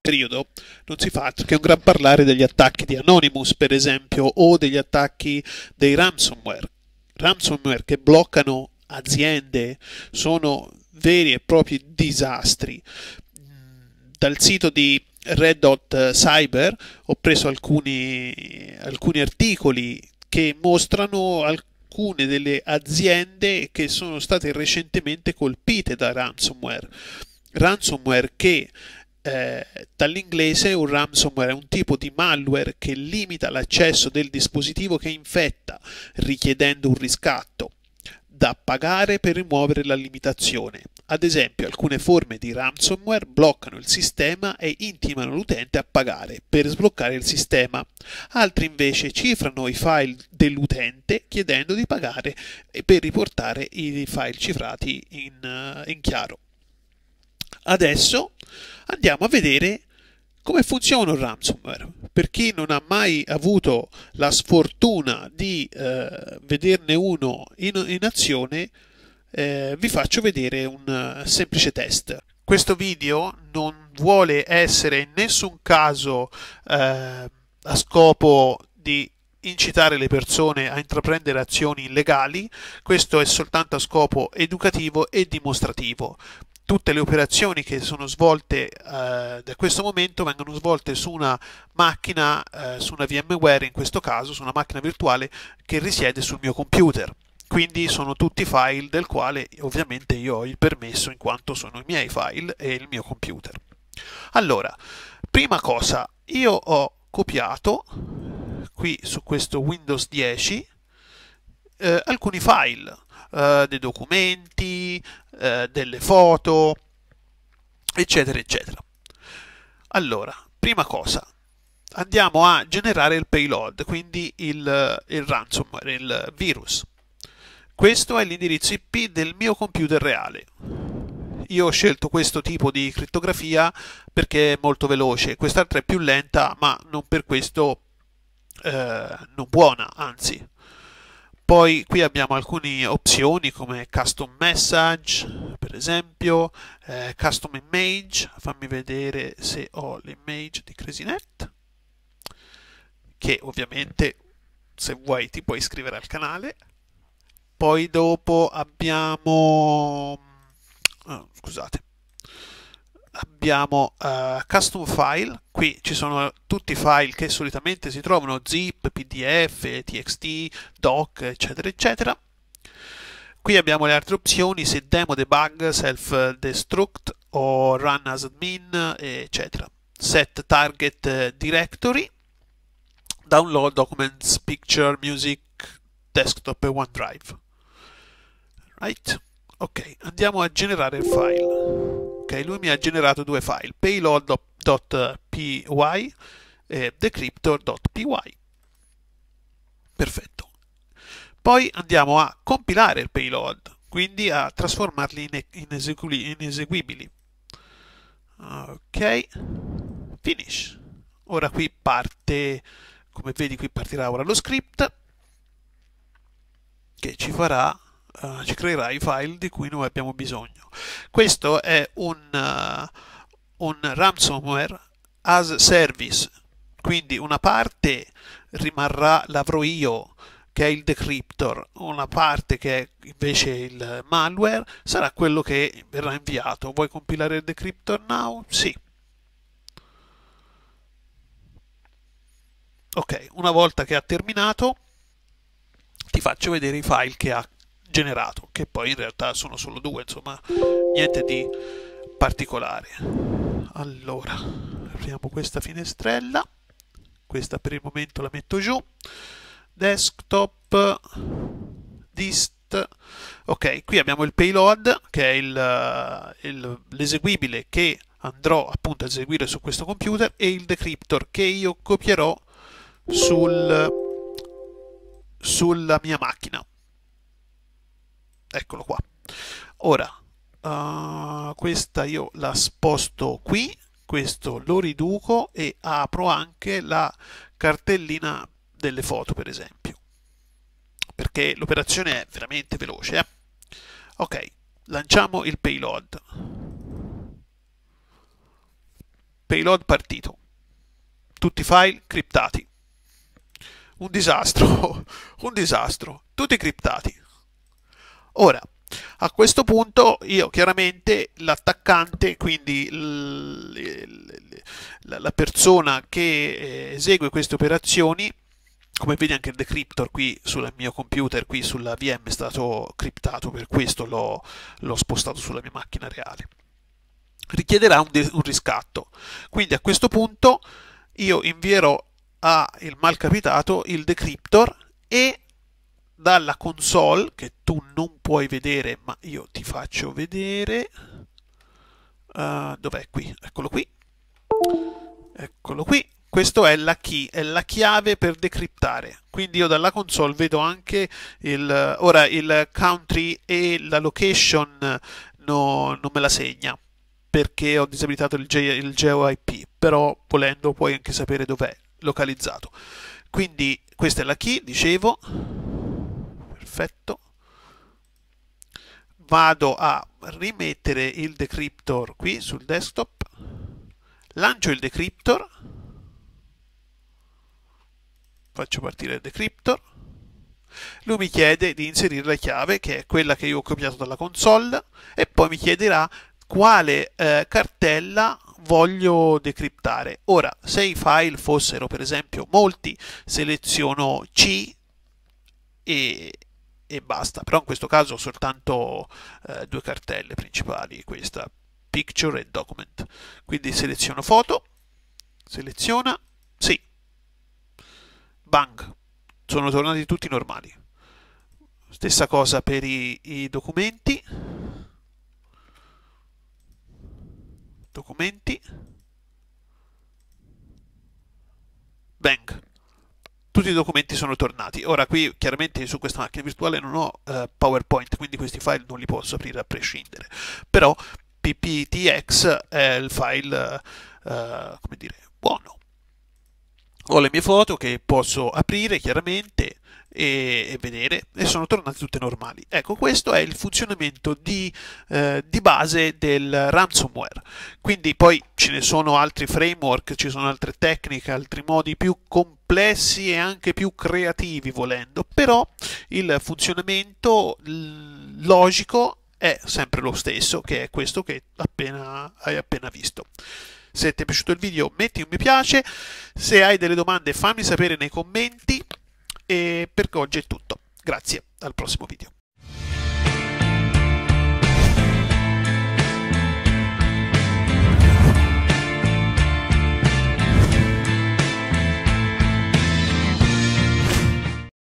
periodo non si fa altro che un gran parlare degli attacchi di Anonymous, per esempio, o degli attacchi dei ransomware. Ransomware che bloccano aziende sono veri e propri disastri. Dal sito di Red Hot Cyber ho preso alcuni, alcuni articoli che mostrano alc alcune delle aziende che sono state recentemente colpite da ransomware. Ransomware che eh, dall'inglese un ransomware è un tipo di malware che limita l'accesso del dispositivo che infetta, richiedendo un riscatto da pagare per rimuovere la limitazione. Ad esempio, alcune forme di ransomware bloccano il sistema e intimano l'utente a pagare per sbloccare il sistema. Altri invece cifrano i file dell'utente chiedendo di pagare per riportare i file cifrati in, eh, in chiaro. Adesso andiamo a vedere come funziona un ransomware? Per chi non ha mai avuto la sfortuna di eh, vederne uno in, in azione, eh, vi faccio vedere un eh, semplice test. Questo video non vuole essere in nessun caso eh, a scopo di incitare le persone a intraprendere azioni illegali, questo è soltanto a scopo educativo e dimostrativo tutte le operazioni che sono svolte eh, da questo momento vengono svolte su una macchina, eh, su una VMware in questo caso, su una macchina virtuale che risiede sul mio computer quindi sono tutti file del quale ovviamente io ho il permesso in quanto sono i miei file e il mio computer. Allora, prima cosa, io ho copiato qui su questo Windows 10 eh, alcuni file, eh, dei documenti, eh, delle foto, eccetera, eccetera. Allora, prima cosa, andiamo a generare il payload, quindi il, il ransomware, il virus. Questo è l'indirizzo IP del mio computer reale. Io ho scelto questo tipo di crittografia perché è molto veloce, quest'altra è più lenta ma non per questo eh, non buona, anzi. Poi qui abbiamo alcune opzioni come custom message, per esempio, eh, custom image, fammi vedere se ho l'image di CrazyNet, che ovviamente se vuoi ti puoi iscrivere al canale poi dopo abbiamo eh, scusate abbiamo uh, custom file qui ci sono tutti i file che solitamente si trovano zip pdf txt doc eccetera eccetera qui abbiamo le altre opzioni se demo debug self destruct o run as admin eccetera set target directory download documents picture music desktop e OneDrive Right. Ok, andiamo a generare il file. Ok, lui mi ha generato due file, payload.py e decryptor.py. Perfetto. Poi andiamo a compilare il payload, quindi a trasformarli in, in, in eseguibili. Ok, finish. Ora qui parte, come vedi qui partirà ora lo script che ci farà eh, ci creerà i file di cui noi abbiamo bisogno. Questo è un, uh, un ransomware as service, quindi una parte rimarrà, l'avrò io, che è il decryptor, una parte che è invece il malware, sarà quello che verrà inviato. Vuoi compilare il decryptor now? Sì. Ok, una volta che ha terminato ti faccio vedere i file che ha generato, che poi in realtà sono solo due, insomma, niente di particolare. Allora, apriamo questa finestrella, questa per il momento la metto giù, desktop, dist, ok, qui abbiamo il payload, che è eh, l'eseguibile che andrò appunto a eseguire su questo computer, e il decryptor che io copierò sul, sulla mia macchina eccolo qua ora uh, questa io la sposto qui questo lo riduco e apro anche la cartellina delle foto per esempio perché l'operazione è veramente veloce eh? ok lanciamo il payload payload partito tutti i file criptati un disastro un disastro tutti criptati Ora, a questo punto io chiaramente l'attaccante, quindi la persona che eh, esegue queste operazioni, come vedi anche il decryptor qui sul mio computer, qui sulla VM è stato criptato, per questo l'ho spostato sulla mia macchina reale. Richiederà un, un riscatto. Quindi a questo punto io invierò al malcapitato il decryptor e dalla console che tu non puoi vedere ma io ti faccio vedere uh, dov'è qui eccolo qui eccolo qui questa è la key, è la chiave per decriptare. Quindi io dalla console vedo anche il, ora il country e la location no, non me la segna perché ho disabilitato il, G, il GeoIP, però volendo puoi anche sapere dov'è localizzato. Quindi questa è la key, dicevo, perfetto vado a rimettere il decryptor qui sul desktop lancio il decryptor faccio partire il decryptor lui mi chiede di inserire la chiave che è quella che io ho copiato dalla console e poi mi chiederà quale eh, cartella voglio decryptare Ora, se i file fossero per esempio molti, seleziono C e, e basta, però in questo caso ho soltanto eh, due cartelle principali, questa picture e document. Quindi seleziono foto, seleziona, sì, bang, sono tornati tutti normali. Stessa cosa per i, i documenti, documenti, bang, tutti i documenti sono tornati. Ora qui chiaramente su questa macchina virtuale non ho eh, PowerPoint, quindi questi file non li posso aprire a prescindere. Però pptx è il file, eh, come dire, buono. Ho le mie foto che posso aprire chiaramente e, e vedere e sono tornate tutte normali. Ecco, questo è il funzionamento di, eh, di base del ransomware. Quindi poi ce ne sono altri framework, ci sono altre tecniche, altri modi più complessi e anche più creativi volendo, però il funzionamento logico è sempre lo stesso, che è questo che appena, hai appena visto. Se ti è piaciuto il video metti un mi piace, se hai delle domande fammi sapere nei commenti, e per oggi è tutto. Grazie, al prossimo video.